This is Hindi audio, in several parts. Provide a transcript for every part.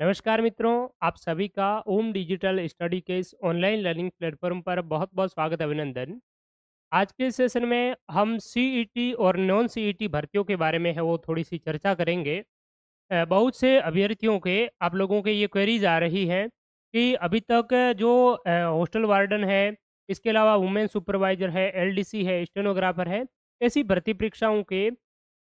नमस्कार मित्रों आप सभी का ओम डिजिटल स्टडी के इस ऑनलाइन लर्निंग प्लेटफॉर्म पर बहुत बहुत स्वागत अभिनंदन आज के सेशन में हम सीईटी e और नॉन सीईटी e भर्तियों के बारे में है वो थोड़ी सी चर्चा करेंगे बहुत से अभ्यर्थियों के आप लोगों के ये क्वेरीज आ रही हैं कि अभी तक जो हॉस्टल वार्डन है इसके अलावा वुमेन सुपरवाइजर है एलडीसी है स्टेनोग्राफर है ऐसी भर्ती परीक्षाओं के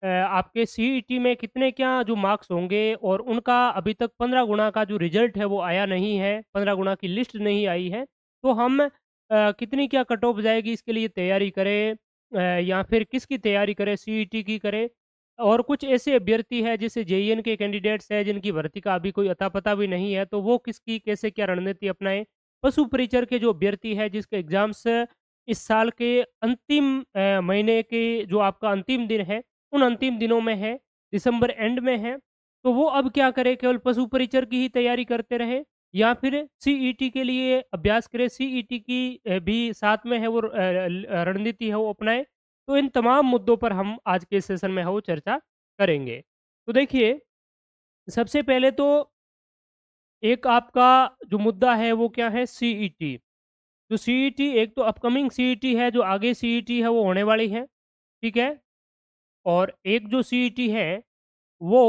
आपके सीईटी e में कितने क्या जो मार्क्स होंगे और उनका अभी तक पंद्रह गुणा का जो रिजल्ट है वो आया नहीं है पंद्रह गुणा की लिस्ट नहीं आई है तो हम कितनी क्या कट ऑफ जाएगी इसके लिए तैयारी करें या फिर किसकी तैयारी करें सीईटी e की करें और कुछ ऐसे अभ्यर्थी है जैसे जे e के कैंडिडेट्स हैं जिनकी भर्ती का अभी कोई अता पता भी नहीं है तो वो किसकी कैसे क्या रणनीति अपनाएं पशु परिचर के जो अभ्यर्थी है जिसके एग्जाम्स इस साल के अंतिम महीने के जो आपका अंतिम दिन है उन अंतिम दिनों में है दिसंबर एंड में है तो वो अब क्या करे केवल पशु परिचर की ही तैयारी करते रहे या फिर सीईटी e के लिए अभ्यास करें सीईटी e की भी साथ में है वो रणनीति है वो अपनाए तो इन तमाम मुद्दों पर हम आज के सेशन में वो चर्चा करेंगे तो देखिए सबसे पहले तो एक आपका जो मुद्दा है वो क्या है सीईटी e जो सीईटी एक तो अपकमिंग सीईटी है जो आगे सीईटी है वो होने वाली है ठीक है और एक जो सी e है वो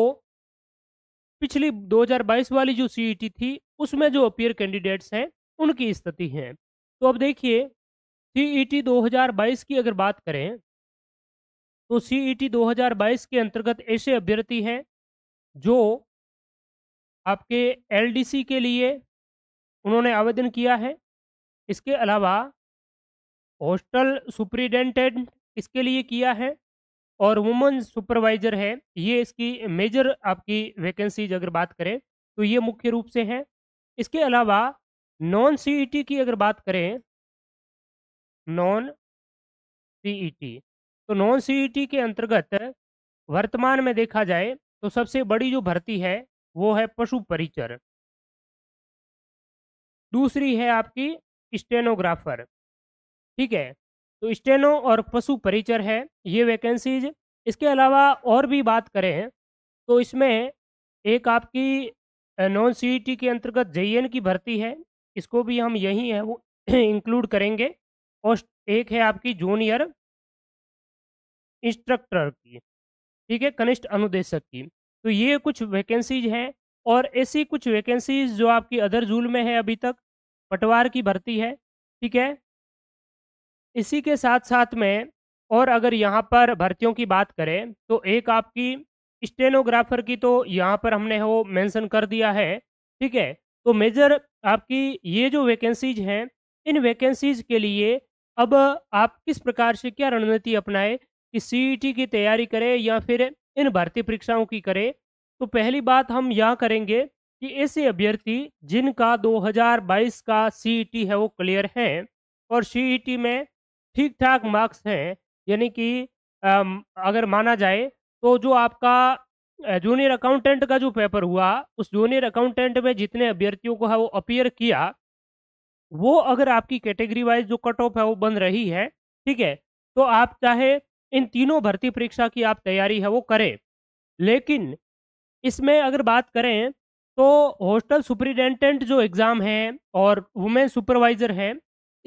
पिछली 2022 वाली जो सी e थी उसमें जो अपीयर कैंडिडेट्स हैं उनकी स्थिति है तो अब देखिए e सी 2022 की अगर बात करें तो सी 2022 के अंतर्गत ऐसे अभ्यर्थी हैं जो आपके एलडीसी के लिए उन्होंने आवेदन किया है इसके अलावा हॉस्टल सुप्रिटेंडेंट इसके लिए किया है और वुमन सुपरवाइजर है ये इसकी मेजर आपकी वैकेंसीज अगर बात करें तो ये मुख्य रूप से हैं इसके अलावा नॉन सीईटी e की अगर बात करें नॉन सीईटी e तो नॉन सीईटी e के अंतर्गत वर्तमान में देखा जाए तो सबसे बड़ी जो भर्ती है वो है पशु परिचर दूसरी है आपकी स्टेनोग्राफर ठीक है तो स्टेनो और पशु परिचर है ये वैकेंसीज इसके अलावा और भी बात करें तो इसमें एक आपकी नॉन सी e के अंतर्गत जे की भर्ती है इसको भी हम यही है वो इंक्लूड करेंगे और एक है आपकी जूनियर इंस्ट्रक्टर की ठीक है कनिष्ठ अनुदेशक की तो ये कुछ वैकेंसीज हैं और ऐसी कुछ वैकेंसीज जो आपकी अदर जूल में है अभी तक पटवार की भर्ती है ठीक है इसी के साथ साथ में और अगर यहाँ पर भर्तियों की बात करें तो एक आपकी स्टेनोग्राफर की तो यहाँ पर हमने वो मेंशन कर दिया है ठीक है तो मेजर आपकी ये जो वैकेंसीज हैं इन वैकेंसीज के लिए अब आप किस प्रकार से क्या रणनीति अपनाए कि सीईटी e की तैयारी करें या फिर इन भर्ती परीक्षाओं की करें तो पहली बात हम यह करेंगे कि ऐसे अभ्यर्थी जिनका 2022 का सीईटी e है वो क्लियर है और सीईटी e में ठीक ठाक मार्क्स हैं यानी कि अगर माना जाए तो जो आपका जूनियर अकाउंटेंट का जो पेपर हुआ उस जूनियर अकाउंटेंट में जितने अभ्यर्थियों को है वो अपियर किया वो अगर आपकी कैटेगरी वाइज जो कट ऑफ है वो बन रही है ठीक है तो आप चाहे इन तीनों भर्ती परीक्षा की आप तैयारी है वो करें लेकिन इसमें अगर बात करें तो हॉस्टल सुपरिटेंडेंट जो एग्ज़ाम है और वुमेन सुपरवाइज़र हैं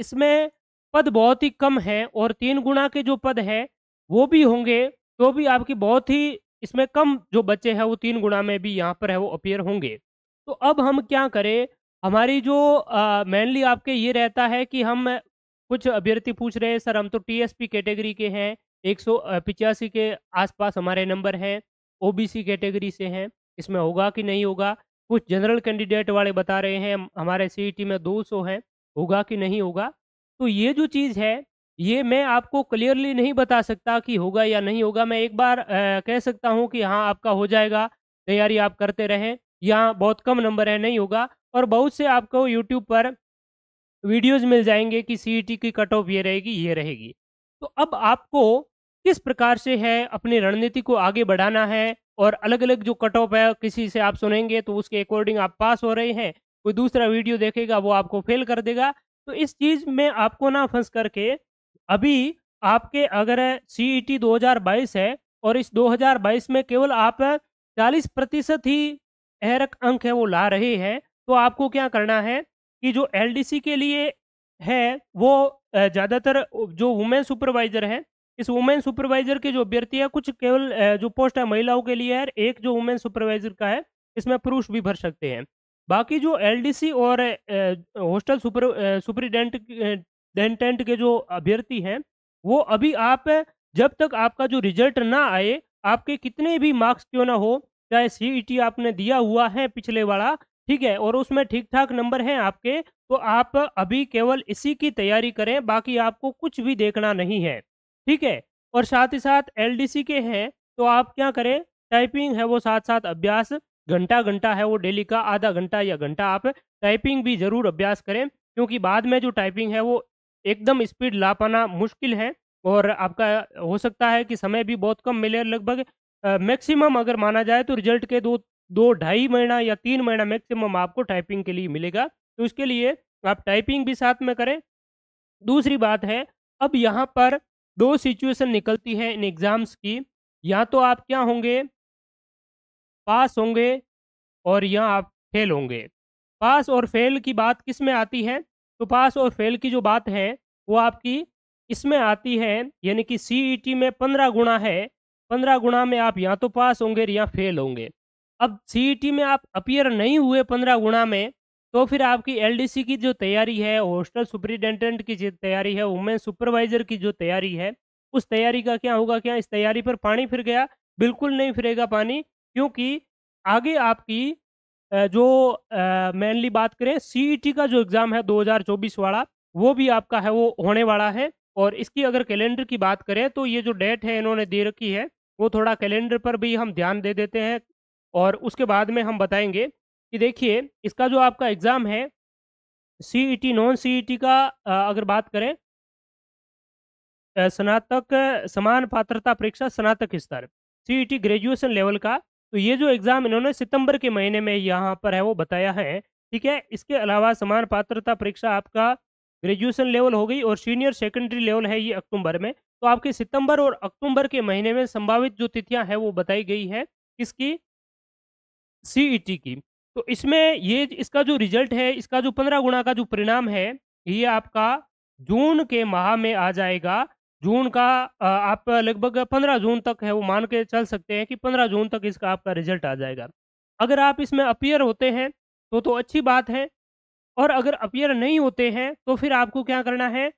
इसमें पद बहुत ही कम है और तीन गुणा के जो पद है वो भी होंगे तो भी आपकी बहुत ही इसमें कम जो बच्चे हैं वो तीन गुणा में भी यहाँ पर है वो अपेयर होंगे तो अब हम क्या करें हमारी जो मेनली आपके ये रहता है कि हम कुछ अभ्यर्थी पूछ रहे हैं सर हम तो टीएसपी कैटेगरी के हैं एक सौ पिचासी के आसपास हमारे नंबर हैं ओबीसी कैटेगरी से हैं इसमें होगा कि नहीं होगा कुछ जनरल कैंडिडेट वाले बता रहे हैं हमारे सी e में 200 हैं होगा कि नहीं होगा तो ये जो चीज़ है ये मैं आपको क्लियरली नहीं बता सकता कि होगा या नहीं होगा मैं एक बार आ, कह सकता हूँ कि हाँ आपका हो जाएगा तैयारी आप करते रहें यहाँ बहुत कम नंबर है नहीं होगा और बहुत से आपको यूट्यूब पर वीडियोज़ मिल जाएंगे कि सी e की कट ऑफ ये रहेगी ये रहेगी तो अब आपको किस प्रकार से है अपनी रणनीति को आगे बढ़ाना है और अलग अलग जो कट ऑफ है किसी से आप सुनेंगे तो उसके अकॉर्डिंग आप पास हो रहे हैं कोई दूसरा वीडियो देखेगा वो आपको फेल कर देगा तो इस चीज में आपको ना फंस करके अभी आपके अगर सी ई 2022 है और इस 2022 में केवल आप 40 प्रतिशत ही एहरक अंक है वो ला रहे हैं तो आपको क्या करना है कि जो एलडीसी के लिए है वो ज़्यादातर जो वुमेन सुपरवाइजर है इस वुमेन सुपरवाइजर के जो अभ्यर्थी है कुछ केवल जो पोस्ट है महिलाओं के लिए है एक जो वुमेन सुपरवाइजर का है इसमें पुरुष भी भर सकते हैं बाकी जो एलडीसी और हॉस्टल सुपर सुपरिटेंडेंटेंट के जो अभ्यर्थी हैं वो अभी आप जब तक आपका जो रिजल्ट ना आए आपके कितने भी मार्क्स क्यों ना हो चाहे सी आपने दिया हुआ है पिछले वाला ठीक है और उसमें ठीक ठाक नंबर हैं आपके तो आप अभी केवल इसी की तैयारी करें बाकी आपको कुछ भी देखना नहीं है ठीक है और साथ ही साथ एलडीसी के हैं तो आप क्या करें टाइपिंग है वो साथ साथ अभ्यास घंटा घंटा है वो डेली का आधा घंटा या घंटा आप टाइपिंग भी ज़रूर अभ्यास करें क्योंकि बाद में जो टाइपिंग है वो एकदम स्पीड ला पाना मुश्किल है और आपका हो सकता है कि समय भी बहुत कम मिले लगभग मैक्सिमम अगर माना जाए तो रिजल्ट के दो दो ढाई महीना या तीन महीना मैक्सिमम आपको टाइपिंग के लिए मिलेगा तो उसके लिए आप टाइपिंग भी साथ में करें दूसरी बात है अब यहाँ पर दो सिचुएशन निकलती है इन एग्ज़ाम्स की या तो आप क्या होंगे पास होंगे और यहाँ आप फेल होंगे पास और फेल की बात किस में आती है तो पास और फेल की जो बात है वो आपकी इसमें आती है यानी कि सी e में पंद्रह गुणा है पंद्रह गुणा में आप या तो पास होंगे या फेल होंगे अब सी e में आप अपियर नहीं हुए पंद्रह गुणा में तो फिर आपकी एलडीसी की जो तैयारी है हॉस्टल सुपरिटेंडेंट की जो तैयारी है वुमेन सुपरवाइजर की जो तैयारी है उस तैयारी का क्या होगा क्या इस तैयारी पर पानी फिर गया बिल्कुल नहीं फिरेगा पानी क्योंकि आगे आपकी जो मेनली बात करें सीईटी e का जो एग्ज़ाम है 2024 वाला वो भी आपका है वो होने वाला है और इसकी अगर कैलेंडर की बात करें तो ये जो डेट है इन्होंने दे रखी है वो थोड़ा कैलेंडर पर भी हम ध्यान दे देते हैं और उसके बाद में हम बताएंगे कि देखिए इसका जो आपका एग्ज़ाम है सीईटी नॉन सीईटी का अगर बात करें स्नातक समान पात्रता परीक्षा स्नातक स्तर सीईटी ग्रेजुएशन लेवल का तो ये जो एग्ज़ाम इन्होंने सितंबर के महीने में यहाँ पर है वो बताया है ठीक है इसके अलावा समान पात्रता परीक्षा आपका ग्रेजुएशन लेवल हो गई और सीनियर सेकेंडरी लेवल है ये अक्टूबर में तो आपके सितंबर और अक्टूबर के महीने में संभावित जो तिथियां हैं वो बताई गई है किसकी सी e की तो इसमें ये इसका जो रिजल्ट है इसका जो पंद्रह गुणा का जो परिणाम है ये आपका जून के माह में आ जाएगा जून का आप लगभग पंद्रह जून तक है वो मान के चल सकते हैं कि पंद्रह जून तक इसका आपका रिजल्ट आ जाएगा अगर आप इसमें अपियर होते हैं तो तो अच्छी बात है और अगर अपियर नहीं होते हैं तो फिर आपको क्या करना है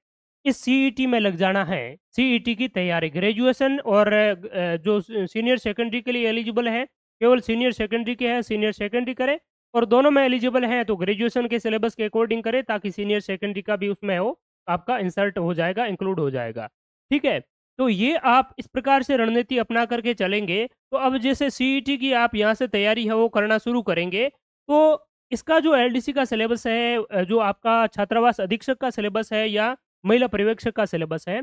इस सीईटी e में लग जाना है सीईटी e की तैयारी ग्रेजुएशन और जो सीनियर सेकेंडरी के लिए एलिजिबल है केवल सीनियर सेकेंडरी के हैं सीनियर सेकेंडरी करें और दोनों में एलिजिबल हैं तो ग्रेजुएशन के सिलेबस के अकॉर्डिंग करें ताकि सीनियर सेकेंडरी का भी उसमें हो आपका इंसर्ट हो जाएगा इंक्लूड हो जाएगा ठीक है तो ये आप इस प्रकार से रणनीति अपना करके चलेंगे तो अब जैसे सीई e की आप यहाँ से तैयारी है वो करना शुरू करेंगे तो इसका जो एलडीसी का सिलेबस है जो आपका छात्रावास अधीक्षक का सिलेबस है या महिला पर्यवेक्षक का सिलेबस है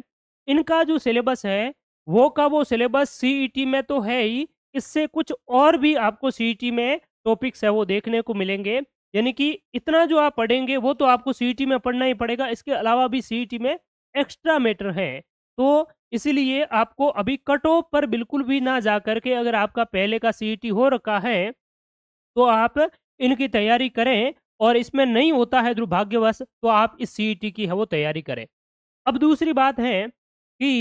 इनका जो सिलेबस है वो का वो सिलेबस सीई e में तो है ही इससे कुछ और भी आपको सीईटी e में टॉपिक्स है वो देखने को मिलेंगे यानी कि इतना जो आप पढ़ेंगे वो तो आपको सीईटी में पढ़ना ही पड़ेगा इसके अलावा भी सीईटी में एक्स्ट्रा मैटर है तो इसीलिए आपको अभी कट ऑफ पर बिल्कुल भी ना जा करके अगर आपका पहले का सी हो रखा है तो आप इनकी तैयारी करें और इसमें नहीं होता है दुर्भाग्यवश तो आप इस सी की है वो तैयारी करें अब दूसरी बात है कि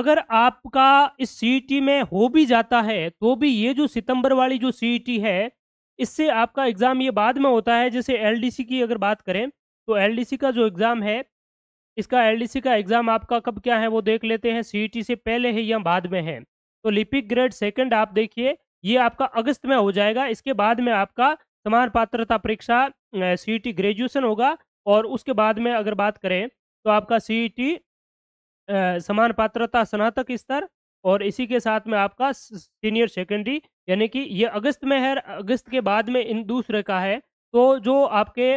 अगर आपका इस सी में हो भी जाता है तो भी ये जो सितंबर वाली जो सी है इससे आपका एग्ज़ाम ये बाद में होता है जैसे एल की अगर बात करें तो एल का जो एग्ज़ाम है इसका एलडीसी का एग्ज़ाम आपका कब क्या है वो देख लेते हैं सीईटी e से पहले है या बाद में है तो लिपिक ग्रेड सेकंड आप देखिए ये आपका अगस्त में हो जाएगा इसके बाद में आपका समान पात्रता परीक्षा सीईटी ग्रेजुएशन e होगा और उसके बाद में अगर बात करें तो आपका सीईटी e समान पात्रता स्नातक स्तर और इसी के साथ में आपका सीनियर सेकेंडरी यानी कि ये अगस्त में है अगस्त के बाद में इन दूसरे का है तो जो आपके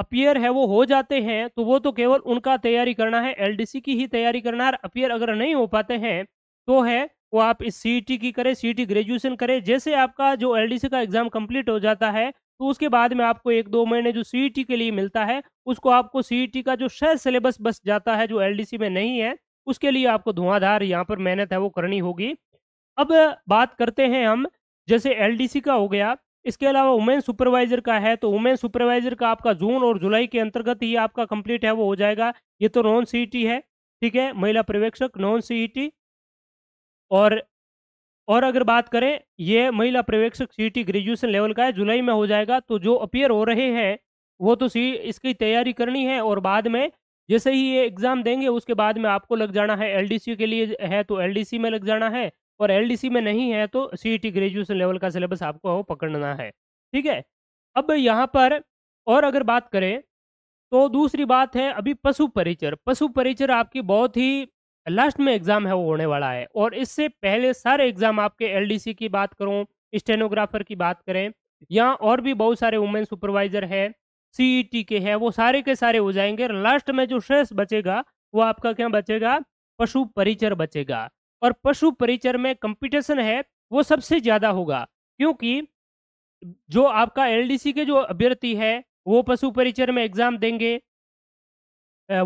अपियर है वो हो जाते हैं तो वो तो केवल उनका तैयारी करना है एलडीसी की ही तैयारी करना है अपियर अगर नहीं हो पाते हैं तो है वो आप इस सी e की करें सी ग्रेजुएशन e करें जैसे आपका जो एल का एग्ज़ाम कंप्लीट हो जाता है तो उसके बाद में आपको एक दो महीने जो सी e के लिए मिलता है उसको आपको सी का जो शेयर सिलेबस बस जाता है जो एल में नहीं है उसके लिए आपको धुआंधार यहाँ पर मेहनत है वो करनी होगी अब बात करते हैं हम जैसे एल का हो गया इसके अलावा वुमेन सुपरवाइजर का है तो वुमेन सुपरवाइजर का आपका जून और जुलाई के अंतर्गत ही आपका कंप्लीट है वो हो जाएगा ये तो नॉन सीईटी e है ठीक है महिला पर्यवेक्षक नॉन सीईटी e और और अगर बात करें ये महिला पर्यवेक्षक सीईटी ग्रेजुएशन लेवल का है जुलाई में हो जाएगा तो जो अपियर हो रहे हैं वो तो सी e इसकी तैयारी करनी है और बाद में जैसे ही ये एग्ज़ाम देंगे उसके बाद में आपको लग जाना है एलडीसी के लिए है तो एलडीसी में लग जाना है और एल में नहीं है तो टी ग्रेजुएशन लेवल का सिलेबस आपको पकड़ना है ठीक है अब यहाँ पर और अगर बात करें तो दूसरी बात है अभी पशु परिचर पशु परिचर आपकी बहुत ही लास्ट में एग्ज़ाम है वो होने वाला है और इससे पहले सारे एग्ज़ाम आपके एलडीसी की बात करूँ स्टेनोग्राफर की बात करें यहाँ और भी बहुत सारे वुमेन सुपरवाइजर है सीईटी के है वो सारे के सारे हो जाएंगे लास्ट में जो शेष बचेगा वो आपका क्या बचेगा पशु परिचर बचेगा और पशु परिचर में कंपटीशन है वो सबसे ज़्यादा होगा क्योंकि जो आपका एलडीसी के जो अभ्यर्थी है वो पशु परिचर में एग्जाम देंगे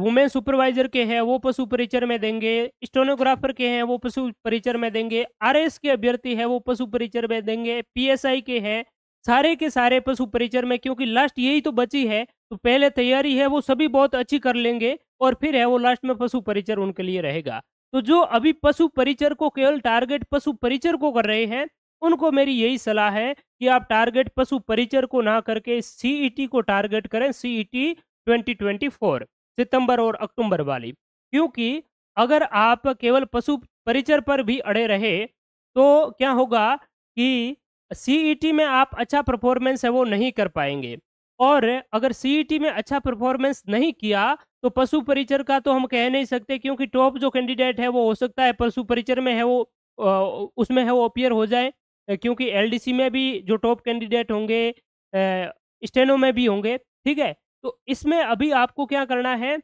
वुमेन सुपरवाइजर के हैं वो पशु परिचर में देंगे स्टोनोग्राफर के हैं वो पशु परिचर में देंगे आरएस के अभ्यर्थी है वो पशु परिचर में देंगे पीएसआई के हैं सारे के सारे पशु परिचर में क्योंकि लास्ट यही तो बची है तो पहले तैयारी है वो सभी बहुत अच्छी कर लेंगे और फिर है वो लास्ट में पशु परिचर उनके लिए रहेगा तो जो अभी पशु परिचर को केवल टारगेट पशु परिचर को कर रहे हैं उनको मेरी यही सलाह है कि आप टारगेट पशु परिचर को ना करके सीईटी e को टारगेट करें सीईटी 2024 e सितंबर और अक्टूबर वाली क्योंकि अगर आप केवल पशु परिचर पर भी अड़े रहे तो क्या होगा कि सीईटी e में आप अच्छा परफॉर्मेंस है वो नहीं कर पाएंगे और अगर सीईटी में अच्छा परफॉर्मेंस नहीं किया तो पशु परिचर का तो हम कह नहीं सकते क्योंकि टॉप जो कैंडिडेट है वो हो सकता है पशु परिचर में है वो उसमें है वो अपियर हो जाए क्योंकि एलडीसी में भी जो टॉप कैंडिडेट होंगे स्टेनो में भी होंगे ठीक है तो इसमें अभी आपको क्या करना है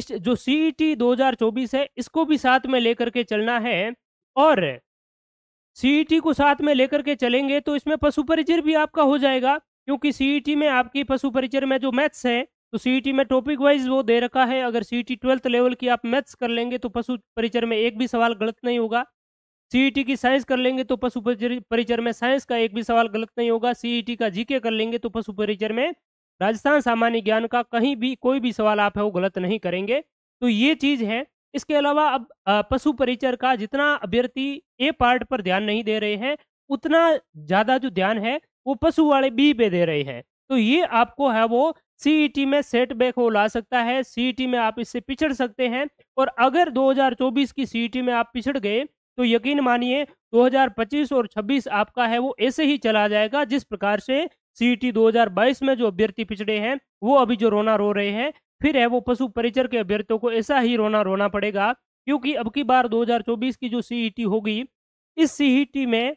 इस जो e सीईटी 2024 है इसको भी साथ में लेकर के चलना है और सीईटी e को साथ में लेकर के चलेंगे तो इसमें पशु परिचर भी आपका हो जाएगा क्योंकि सीईटी e में आपकी पशु परिचर में जो मैथ्स है तो सीईटी e में टॉपिक वाइज वो दे रखा है अगर टी ट्वेल्थ लेवल की आप मैथ्स कर लेंगे तो पशु परिचर में एक भी सवाल गलत नहीं होगा सीईटी e की साइंस कर लेंगे तो पशु परिचर में साइंस का एक भी सवाल गलत नहीं होगा सीई e का जीके कर लेंगे तो पशु परिचर में राजस्थान सामान्य ज्ञान का कहीं भी कोई भी सवाल आप है वो गलत नहीं करेंगे तो ये चीज़ है इसके अलावा अब पशु परिचर का जितना अभ्यर्थी ए पार्ट पर ध्यान नहीं दे रहे हैं उतना ज़्यादा जो ध्यान है वो पशु वाले बी पे दे रहे हैं तो ये आपको है वो सीईटी e में सेटबैक वो ला सकता है सीईटी e में आप इससे पिछड़ सकते हैं और अगर 2024 की सीईटी e में आप पिछड़ गए तो यकीन मानिए 2025 और 26 आपका है वो ऐसे ही चला जाएगा जिस प्रकार से सीईटी 2022 में जो अभ्यर्थी पिछड़े हैं वो अभी जो रोना रो रहे हैं फिर है वो पशु परिचर के अभ्यर्थियों को ऐसा ही रोना रोना पड़ेगा क्योंकि अब की बार 2024 की जो सीईटी होगी इस सीईटी में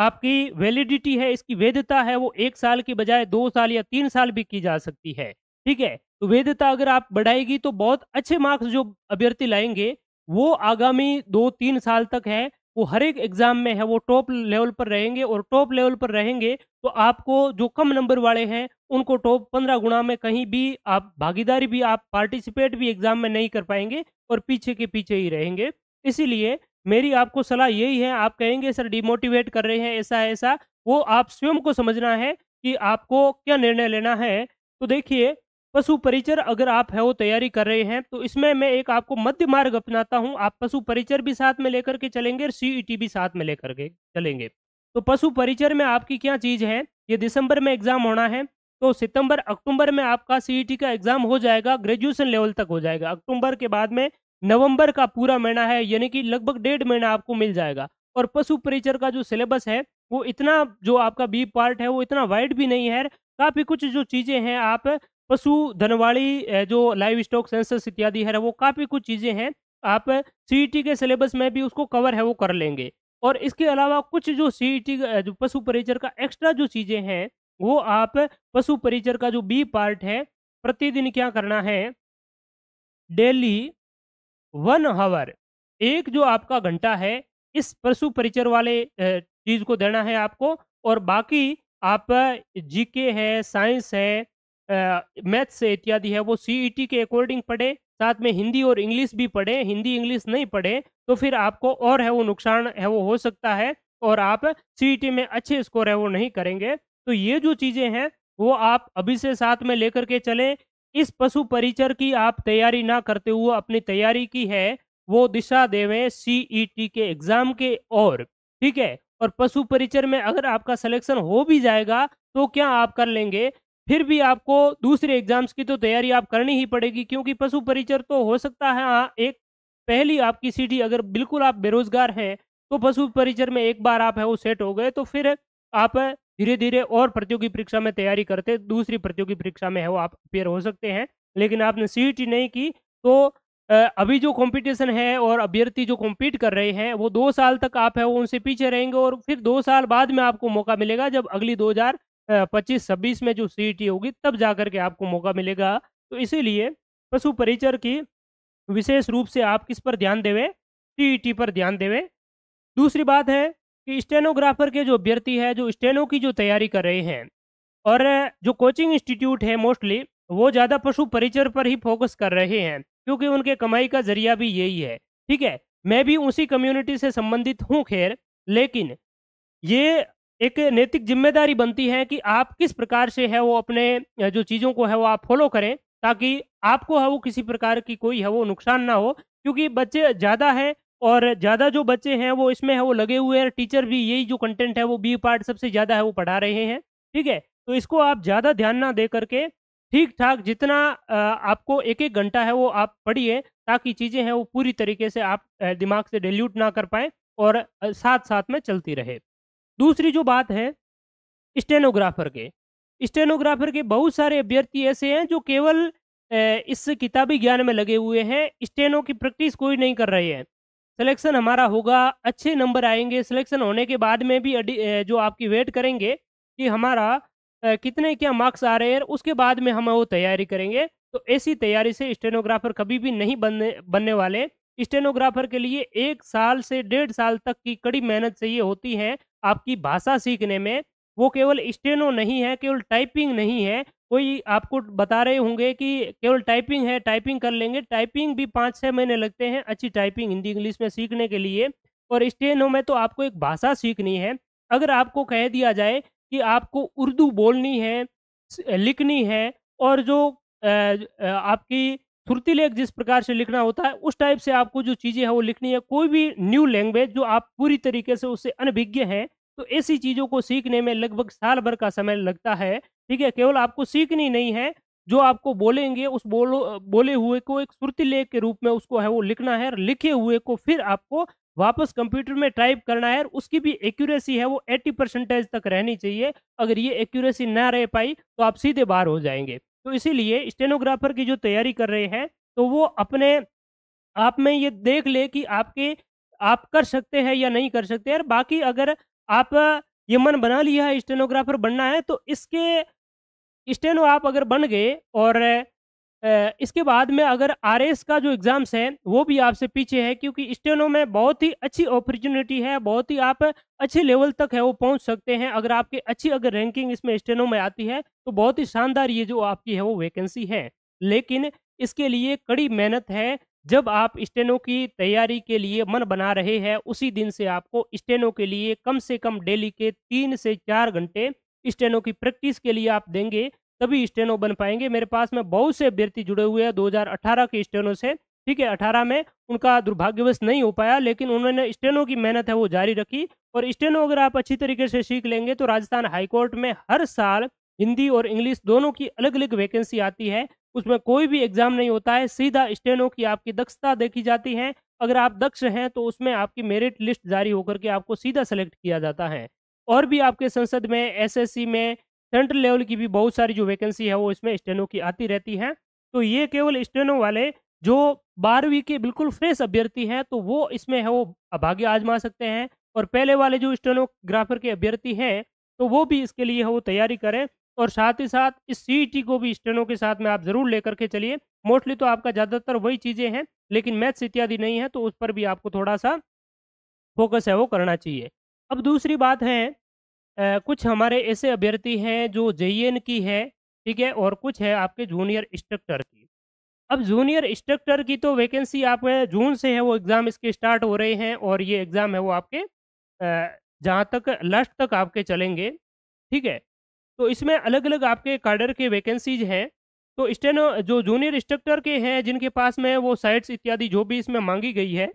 आपकी वैलिडिटी है इसकी वैधता है वो एक साल की बजाय दो साल या तीन साल भी की जा सकती है ठीक है तो वैधता अगर आप बढ़ाएगी तो बहुत अच्छे मार्क्स जो अभ्यर्थी लाएंगे वो आगामी दो तीन साल तक है वो हर एक एग्जाम में है वो टॉप लेवल पर रहेंगे और टॉप लेवल पर रहेंगे तो आपको जो कम नंबर वाले हैं उनको टॉप पंद्रह गुणा में कहीं भी आप भागीदारी भी आप पार्टिसिपेट भी एग्जाम में नहीं कर पाएंगे और पीछे के पीछे ही रहेंगे इसीलिए मेरी आपको सलाह यही है आप कहेंगे सर डिमोटिवेट कर रहे हैं ऐसा ऐसा वो आप स्वयं को समझना है कि आपको क्या निर्णय लेना है तो देखिए पशु परिचर अगर आप है वो तैयारी कर रहे हैं तो इसमें मैं एक आपको मध्य मार्ग अपनाता हूँ आप पशु परिचर भी साथ में लेकर के चलेंगे और सीईटी e भी साथ में लेकर के चलेंगे तो पशु परिचर में आपकी क्या चीज़ है ये दिसंबर में एग्जाम होना है तो सितंबर अक्टूबर में आपका सी e का एग्जाम हो जाएगा ग्रेजुएशन लेवल तक हो जाएगा अक्टूबर के बाद में नवंबर का पूरा महीना है यानी कि लगभग डेढ़ महीना आपको मिल जाएगा और पशु परिचर का जो सिलेबस है वो इतना जो आपका बी पार्ट है वो इतना वाइड भी नहीं है काफ़ी कुछ जो चीज़ें हैं आप पशु धनवाड़ी जो लाइव स्टॉक सेंसस इत्यादि है वो काफ़ी कुछ चीज़ें हैं आप सी के सिलेबस में भी उसको कवर है वो कर लेंगे और इसके अलावा कुछ जो सी जो पशु परिचर का एक्स्ट्रा जो चीज़ें हैं वो आप पशु परिचर का जो बी पार्ट है प्रतिदिन क्या करना है डेली वन हावर एक जो आपका घंटा है इस पशु परिचर वाले चीज को देना है आपको और बाकी आप जीके है साइंस है मैथ्स है इत्यादि है वो सीईटी e के अकॉर्डिंग पढ़े साथ में हिंदी और इंग्लिश भी पढ़े हिंदी इंग्लिश नहीं पढ़े तो फिर आपको और है वो नुकसान है वो हो सकता है और आप सीईटी e में अच्छे स्कोर है वो नहीं करेंगे तो ये जो चीज़ें हैं वो आप अभी से साथ में लेकर के चलें इस पशु परिचर की आप तैयारी ना करते हुए अपनी तैयारी की है वो दिशा देवें सीईटी e के एग्जाम के और ठीक है और पशु परिचर में अगर आपका सिलेक्शन हो भी जाएगा तो क्या आप कर लेंगे फिर भी आपको दूसरे एग्जाम्स की तो तैयारी आप करनी ही पड़ेगी क्योंकि पशु परिचर तो हो सकता है हाँ एक पहली आपकी सीढ़ी e अगर बिल्कुल आप बेरोजगार हैं तो पशु परिचर में एक बार आप है वो सेट हो गए तो फिर आप धीरे धीरे और प्रतियोगी परीक्षा में तैयारी करते दूसरी प्रतियोगी परीक्षा में है वो आप अपेयर हो सकते हैं लेकिन आपने सी नहीं की तो अभी जो कंपटीशन है और अभ्यर्थी जो कॉम्पीट कर रहे हैं वो दो साल तक आप है वो उनसे पीछे रहेंगे और फिर दो साल बाद में आपको मौका मिलेगा जब अगली दो हजार में जो सी होगी तब जाकर के आपको मौका मिलेगा तो इसीलिए पशु परिचर की विशेष रूप से आप किस पर ध्यान देवे टी e पर ध्यान देवे दूसरी बात है कि स्टेनोग्राफर के जो अभ्यर्थी है जो स्टेनो की जो तैयारी कर रहे हैं और जो कोचिंग इंस्टीट्यूट है मोस्टली वो ज़्यादा पशु परिचर पर ही फोकस कर रहे हैं क्योंकि उनके कमाई का जरिया भी यही है ठीक है मैं भी उसी कम्युनिटी से संबंधित हूँ खैर लेकिन ये एक नैतिक जिम्मेदारी बनती है कि आप किस प्रकार से है वो अपने जो चीज़ों को है वो आप फॉलो करें ताकि आपको है वो किसी प्रकार की कोई है वो नुकसान ना हो क्योंकि बच्चे ज़्यादा है और ज़्यादा जो बच्चे हैं वो इसमें है वो लगे हुए हैं टीचर भी यही जो कंटेंट है वो बी पार्ट सबसे ज़्यादा है वो पढ़ा रहे हैं ठीक है तो इसको आप ज़्यादा ध्यान ना दे करके ठीक ठाक जितना आपको एक एक घंटा है वो आप पढ़िए ताकि चीज़ें हैं वो पूरी तरीके से आप दिमाग से डिल्यूट ना कर पाए और साथ साथ में चलती रहे दूसरी जो बात है स्टेनोग्राफर के स्टेनोग्राफर के बहुत सारे अभ्यर्थी ऐसे हैं जो केवल इस किताबी ज्ञान में लगे हुए हैं स्टेनो की प्रैक्टिस कोई नहीं कर रहे हैं सिलेक्शन हमारा होगा अच्छे नंबर आएंगे सिलेक्शन होने के बाद में भी जो आपकी वेट करेंगे कि हमारा कितने क्या मार्क्स आ रहे हैं उसके बाद में हम वो तैयारी करेंगे तो ऐसी तैयारी से स्टेनोग्राफर कभी भी नहीं बनने बनने वाले स्टेनोग्राफर के लिए एक साल से डेढ़ साल तक की कड़ी मेहनत चाहिए होती है आपकी भाषा सीखने में वो केवल स्टेनो नहीं है केवल टाइपिंग नहीं है कोई आपको बता रहे होंगे कि केवल टाइपिंग है टाइपिंग कर लेंगे टाइपिंग भी पाँच छः महीने लगते हैं अच्छी टाइपिंग हिंदी इंग्लिश में सीखने के लिए और स्टेनो में तो आपको एक भाषा सीखनी है अगर आपको कह दिया जाए कि आपको उर्दू बोलनी है लिखनी है और जो आपकी सुरती लेख जिस प्रकार से लिखना होता है उस टाइप से आपको जो चीज़ें हैं वो लिखनी है कोई भी न्यू लैंग्वेज जो आप पूरी तरीके से उससे अनभिज्ञ हैं तो ऐसी चीज़ों को सीखने में लगभग साल भर का समय लगता है ठीक है केवल आपको सीखनी नहीं है जो आपको बोलेंगे उस बोलो बोले हुए को एक श्रुति लेख के रूप में उसको है वो लिखना है और लिखे हुए को फिर आपको वापस कंप्यूटर में टाइप करना है उसकी भी एक्यूरेसी है वो 80 परसेंटेज तक रहनी चाहिए अगर ये एक्यूरेसी ना रह पाई तो आप सीधे बाहर हो जाएंगे तो इसीलिए स्टेनोग्राफर की जो तैयारी कर रहे हैं तो वो अपने आप में ये देख ले कि आपके आप कर सकते हैं या नहीं कर सकते और बाकी अगर आप ये मन बना लिया है स्टेनोग्राफर बनना है तो इसके स्टेनो आप अगर बन गए और इसके बाद में अगर आर का जो एग्ज़ाम्स है वो भी आपसे पीछे है क्योंकि स्टेनो में बहुत ही अच्छी अपॉर्चुनिटी है बहुत ही आप अच्छे लेवल तक है वो पहुंच सकते हैं अगर आपकी अच्छी अगर रैंकिंग इसमें स्टेनो में आती है तो बहुत ही शानदार ये जो आपकी है वो वैकेंसी है लेकिन इसके लिए कड़ी मेहनत है जब आप स्टेनो की तैयारी के लिए मन बना रहे हैं उसी दिन से आपको स्टेनो के लिए कम से कम डेली के तीन से चार घंटे स्टेनो की प्रैक्टिस के लिए आप देंगे तभी स्टेनो बन पाएंगे मेरे पास में बहुत से अभ्यर्थी जुड़े हुए हैं 2018 के स्टेनो से ठीक है अठारह में उनका दुर्भाग्यवश नहीं हो पाया लेकिन उन्होंने स्टेनो की मेहनत है वो जारी रखी और स्टेनो अगर आप अच्छी तरीके से सीख लेंगे तो राजस्थान हाईकोर्ट में हर साल हिंदी और इंग्लिश दोनों की अलग अलग वैकेंसी आती है उसमें कोई भी एग्जाम नहीं होता है सीधा स्टेनो की आपकी दक्षता देखी जाती है अगर आप दक्ष हैं तो उसमें आपकी मेरिट लिस्ट जारी होकर के आपको सीधा सेलेक्ट किया जाता है और भी आपके संसद में एसएससी में सेंट्रल लेवल की भी बहुत सारी जो वैकेंसी है वो इसमें स्टेनो की आती रहती है तो ये केवल स्टेनो वाले जो बारहवीं के बिल्कुल फ्रेश अभ्यर्थी हैं तो वो इसमें है वो अभाग्य आजमा सकते हैं और पहले वाले जो स्टेनोग्राफर के अभ्यर्थी हैं तो वो भी इसके लिए वो तैयारी करें और साथ ही साथ इस सी e को भी स्टेनो के साथ में आप ज़रूर लेकर के चलिए मोस्टली तो आपका ज़्यादातर वही चीज़ें हैं लेकिन मैथ्स इत्यादि नहीं है तो उस पर भी आपको थोड़ा सा फोकस है वो करना चाहिए अब दूसरी बात है आ, कुछ हमारे ऐसे अभ्यर्थी हैं जो जे की है ठीक है और कुछ है आपके जूनियर इंस्ट्रक्टर की अब जूनियर इंस्ट्रक्टर की तो वैकेंसी आप जून से है वो एग्ज़ाम इसके स्टार्ट हो रहे हैं और ये एग्ज़ाम है वो आपके जहाँ तक लास्ट तक आपके चलेंगे ठीक है तो इसमें अलग अलग आपके कार्डर के वैकेंसीज हैं तो स्टेनो जो जूनियर इंस्ट्रक्टर के हैं जिनके पास में वो साइट्स इत्यादि जो भी इसमें मांगी गई है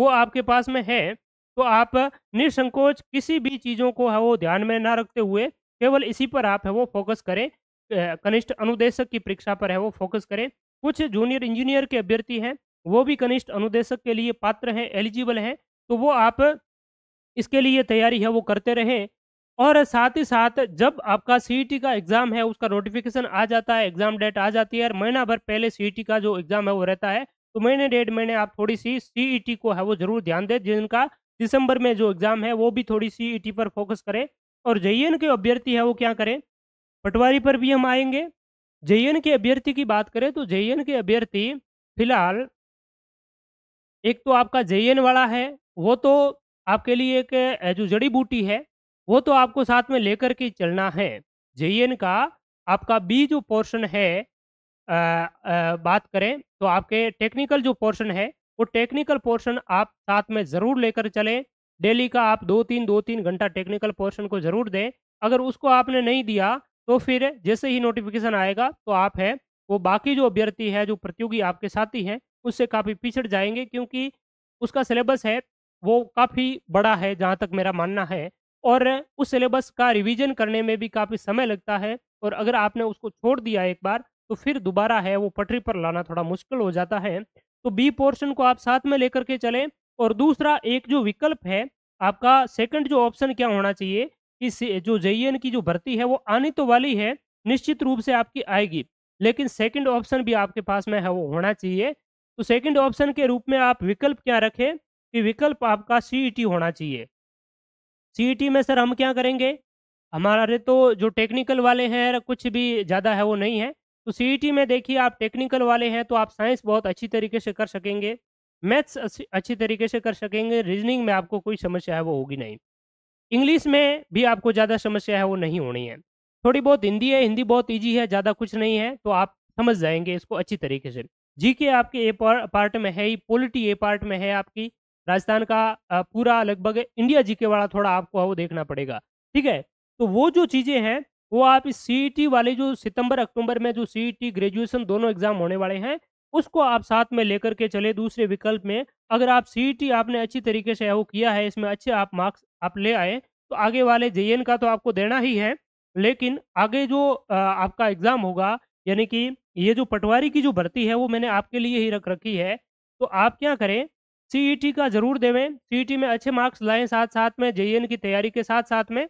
वो आपके पास में है तो आप निसंकोच किसी भी चीज़ों को है वो ध्यान में ना रखते हुए केवल इसी पर आप है वो फोकस करें कनिष्ठ अनुदेशक की परीक्षा पर है वो फोकस करें कुछ जूनियर इंजीनियर के अभ्यर्थी हैं वो भी कनिष्ठ अनुदेशक के लिए पात्र हैं एलिजिबल हैं तो वो आप इसके लिए तैयारी है वो करते रहें और साथ ही साथ जब आपका सी e का एग्ज़ाम है उसका नोटिफिकेशन आ जाता है एग्ज़ाम डेट आ जाती है और महीना भर पहले सी e का जो एग्ज़ाम है वो रहता है तो महीने डेढ़ महीने आप थोड़ी सी सी e को है वो ज़रूर ध्यान दें जिनका दिसंबर में जो एग्ज़ाम है वो भी थोड़ी सी ई पर फोकस करें और जे के अभ्यर्थी है वो क्या करें पटवारी पर भी हम आएंगे जे के अभ्यर्थी की बात करें तो जे के अभ्यर्थी फिलहाल एक तो आपका जे वाला है वो तो आपके लिए एक जो जड़ी बूटी है वो तो आपको साथ में लेकर के चलना है जे का आपका बी जो पोर्शन है आ, आ, बात करें तो आपके टेक्निकल जो पोर्शन है वो टेक्निकल पोर्शन आप साथ में ज़रूर लेकर चले डेली का आप दो तीन दो तीन घंटा टेक्निकल पोर्शन को ज़रूर दें अगर उसको आपने नहीं दिया तो फिर जैसे ही नोटिफिकेशन आएगा तो आप है वो बाकी जो अभ्यर्थी है जो प्रतियोगी आपके साथी हैं उससे काफ़ी पिछड़ जाएंगे क्योंकि उसका सिलेबस है वो काफ़ी बड़ा है जहाँ तक मेरा मानना है और उस सिलेबस का रिवीजन करने में भी काफ़ी समय लगता है और अगर आपने उसको छोड़ दिया एक बार तो फिर दोबारा है वो पटरी पर लाना थोड़ा मुश्किल हो जाता है तो बी पोर्शन को आप साथ में लेकर के चले और दूसरा एक जो विकल्प है आपका सेकंड जो ऑप्शन क्या होना चाहिए कि जो जेईएन e की जो भर्ती है वो आनी तो वाली है निश्चित रूप से आपकी आएगी लेकिन सेकंड ऑप्शन भी आपके पास में है वो होना चाहिए तो सेकंड ऑप्शन के रूप में आप विकल्प क्या रखें कि विकल्प आपका सीईटी e होना चाहिए सीईटी e में सर हम क्या करेंगे हमारे तो जो टेक्निकल वाले हैं कुछ भी ज़्यादा है वो नहीं है तो सीईटी e में देखिए आप टेक्निकल वाले हैं तो आप साइंस बहुत अच्छी तरीके से कर सकेंगे मैथ्स अच्छी तरीके से कर सकेंगे रीजनिंग में आपको कोई समस्या है वो होगी नहीं इंग्लिश में भी आपको ज़्यादा समस्या है वो नहीं होनी है थोड़ी बहुत हिंदी है हिंदी बहुत ईजी है ज़्यादा कुछ नहीं है तो आप समझ जाएंगे इसको अच्छी तरीके से जी के आपके ए पार्ट में है ही पोलिटी ए पार्ट में है आपकी राजस्थान का पूरा लगभग इंडिया जीके वाला थोड़ा आपको वो देखना पड़ेगा ठीक है तो वो जो चीज़ें हैं वो आप इस सी e वाले जो सितंबर अक्टूबर में जो सी ग्रेजुएशन e दोनों एग्जाम होने वाले हैं उसको आप साथ में लेकर के चले दूसरे विकल्प में अगर आप सी e आपने अच्छी तरीके से वो किया है इसमें अच्छे आप मार्क्स आप ले आए तो आगे वाले जे का तो आपको देना ही है लेकिन आगे जो आपका एग्ज़ाम होगा यानी कि ये जो पटवारी की जो भर्ती है वो मैंने आपके लिए ही रख रखी है तो आप क्या करें सी का ज़रूर देवें सी में अच्छे मार्क्स लाएं साथ साथ में जे की तैयारी के साथ साथ में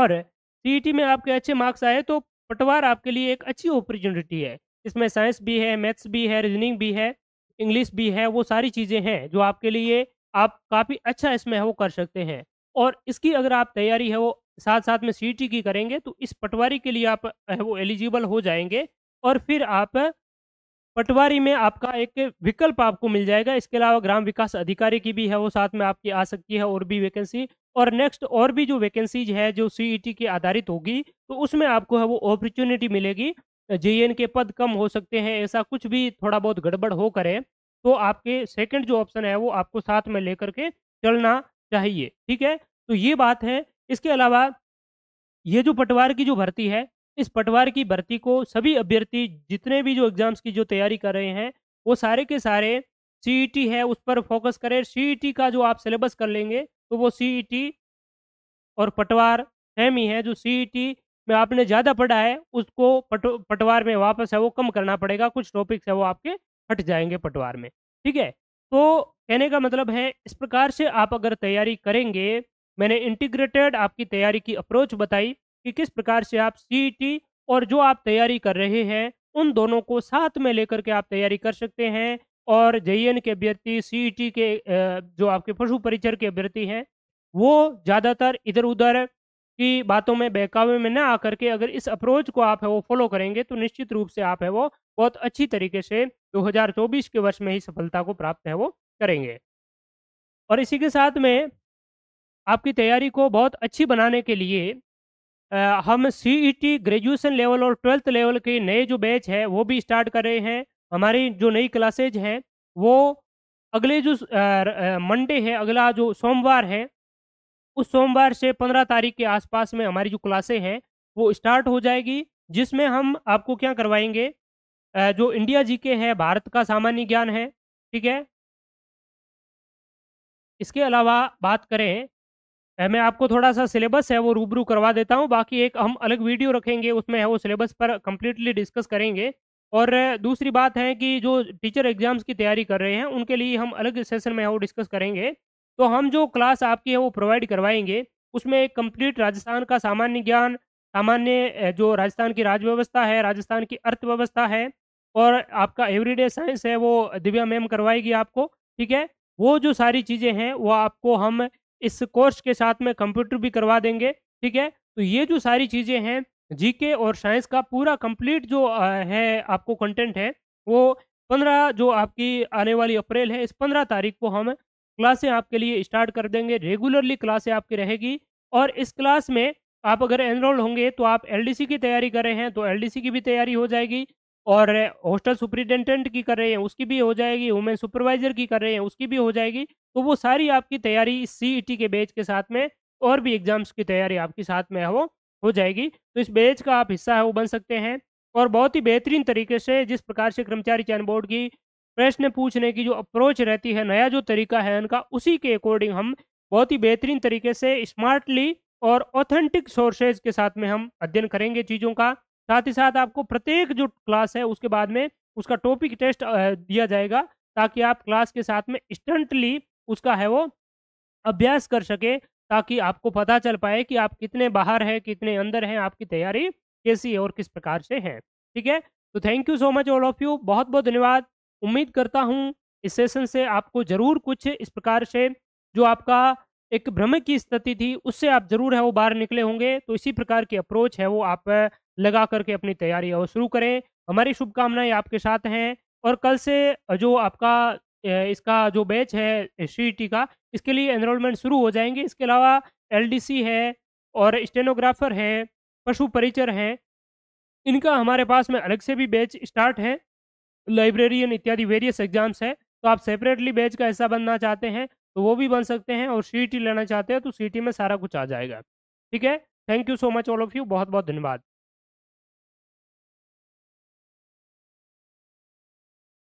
और टी e में आपके अच्छे मार्क्स आए तो पटवार आपके लिए एक अच्छी अपॉर्चुनिटी है इसमें साइंस भी है मैथ्स भी है रीजनिंग भी है इंग्लिश भी है वो सारी चीज़ें हैं जो आपके लिए आप काफ़ी अच्छा इसमें वो कर सकते हैं और इसकी अगर आप तैयारी है वो साथ साथ में सी e की करेंगे तो इस पटवारी के लिए आप वो एलिजिबल हो जाएंगे और फिर आप पटवारी में आपका एक विकल्प आपको मिल जाएगा इसके अलावा ग्राम विकास अधिकारी की भी है वो साथ में आपकी आ सकती है और भी वैकेंसी और नेक्स्ट और भी जो वैकेंसीज है जो सीईटी e के आधारित होगी तो उसमें आपको है वो अपॉर्चुनिटी मिलेगी जे के पद कम हो सकते हैं ऐसा कुछ भी थोड़ा बहुत गड़बड़ हो करे तो आपके सेकंड जो ऑप्शन है वो आपको साथ में लेकर के चलना चाहिए ठीक है तो ये बात है इसके अलावा ये जो पटवार की जो भर्ती है इस पटवार की भर्ती को सभी अभ्यर्थी जितने भी जो एग्जाम्स की जो तैयारी कर रहे हैं वो सारे के सारे सीईटी e है उस पर फोकस करें सीईटी e का जो आप सिलेबस कर लेंगे तो वो सी e और पटवार सेम ही है जो सी e में आपने ज़्यादा पढ़ा है उसको पट पटवार में वापस है वो कम करना पड़ेगा कुछ टॉपिक्स है वो आपके हट जाएंगे पटवार में ठीक है तो कहने का मतलब है इस प्रकार से आप अगर तैयारी करेंगे मैंने इंटीग्रेटेड आपकी तैयारी की अप्रोच बताई कि किस प्रकार से आप सी e और जो आप तैयारी कर रहे हैं उन दोनों को साथ में लेकर के आप तैयारी कर सकते हैं और जेईएन के अभ्यर्थी सीईटी e के जो आपके पशु परिचर के अभ्यर्थी हैं वो ज़्यादातर इधर उधर की बातों में बहकावे में ना आकर के अगर इस अप्रोच को आप है वो फॉलो करेंगे तो निश्चित रूप से आप है वो बहुत अच्छी तरीके से 2024 के वर्ष में ही सफलता को प्राप्त है वो करेंगे और इसी के साथ में आपकी तैयारी को बहुत अच्छी बनाने के लिए आ, हम सी e ग्रेजुएशन लेवल और ट्वेल्थ लेवल के नए जो बैच है वो भी स्टार्ट कर रहे हैं हमारी जो नई क्लासेज हैं वो अगले जो मंडे है अगला जो सोमवार है उस सोमवार से पंद्रह तारीख के आसपास में हमारी जो क्लासे हैं वो स्टार्ट हो जाएगी जिसमें हम आपको क्या करवाएंगे जो इंडिया जीके है भारत का सामान्य ज्ञान है ठीक है इसके अलावा बात करें मैं आपको थोड़ा सा सिलेबस है वो रूबरू करवा देता हूँ बाकी एक हम अलग वीडियो रखेंगे उसमें है वो सिलेबस पर कम्प्लीटली डिस्कस करेंगे और दूसरी बात है कि जो टीचर एग्जाम्स की तैयारी कर रहे हैं उनके लिए हम अलग सेशन में वो डिस्कस करेंगे तो हम जो क्लास आपकी है वो प्रोवाइड करवाएंगे उसमें एक कम्प्लीट राजस्थान का सामान्य ज्ञान सामान्य जो राजस्थान की राज्य व्यवस्था है राजस्थान की अर्थव्यवस्था है और आपका एवरीडे साइंस है वो दिव्या मैम करवाएगी आपको ठीक है वो जो सारी चीज़ें हैं वो आपको हम इस कोर्स के साथ में कंप्यूटर भी करवा देंगे ठीक है तो ये जो सारी चीज़ें हैं जीके और साइंस का पूरा कंप्लीट जो है आपको कंटेंट है वो पंद्रह जो आपकी आने वाली अप्रैल है इस पंद्रह तारीख को हम क्लासें आपके लिए स्टार्ट कर देंगे रेगुलरली क्लासें आपकी रहेगी और इस क्लास में आप अगर एनरोल होंगे तो आप एलडीसी की तैयारी कर रहे हैं तो एलडीसी की भी तैयारी हो जाएगी और हॉस्टल सुप्रिटेंडेंट की कर रहे हैं उसकी भी हो जाएगी वुमेन सुपरवाइजर की कर रहे हैं उसकी भी हो जाएगी तो वो सारी आपकी तैयारी सी के बैच के साथ में और भी एग्जाम्स की तैयारी आपके साथ में है वो हो जाएगी तो इस बैच का आप हिस्सा है वो बन सकते हैं और बहुत ही बेहतरीन तरीके से जिस प्रकार से कर्मचारी चयन बोर्ड की प्रश्न पूछने की जो अप्रोच रहती है नया जो तरीका है उनका उसी के अकॉर्डिंग हम बहुत ही बेहतरीन तरीके से स्मार्टली और ऑथेंटिक सोर्सेज के साथ में हम अध्ययन करेंगे चीज़ों का साथ ही साथ आपको प्रत्येक जो क्लास है उसके बाद में उसका टॉपिक टेस्ट दिया जाएगा ताकि आप क्लास के साथ में इंस्टेंटली उसका है वो अभ्यास कर सके ताकि आपको पता चल पाए कि आप कितने बाहर हैं कितने अंदर हैं आपकी तैयारी कैसी है और किस प्रकार से है ठीक है तो thank you so much all of you बहुत बहुत धन्यवाद उम्मीद करता हूँ इस सेशन से आपको ज़रूर कुछ इस प्रकार से जो आपका एक भ्रम की स्थिति थी उससे आप ज़रूर है वो बाहर निकले होंगे तो इसी प्रकार की अप्रोच है वो आप लगा करके अपनी तैयारी और शुरू करें हमारी शुभकामनाएं आपके साथ हैं और कल से जो आपका इसका जो बैच है सी का इसके लिए एनरोलमेंट शुरू हो जाएंगे इसके अलावा एल है और स्टेनोग्राफर हैं पशु परिचर हैं इनका हमारे पास में अलग से भी बैच स्टार्ट है लाइब्रेरियन इत्यादि वेरियस एग्जाम्स हैं तो आप सेपरेटली बैच का हिस्सा बनना चाहते हैं तो वो भी बन सकते हैं और सी लेना चाहते हैं तो सी में सारा कुछ आ जाएगा ठीक है thank you so much all of you बहुत बहुत धन्यवाद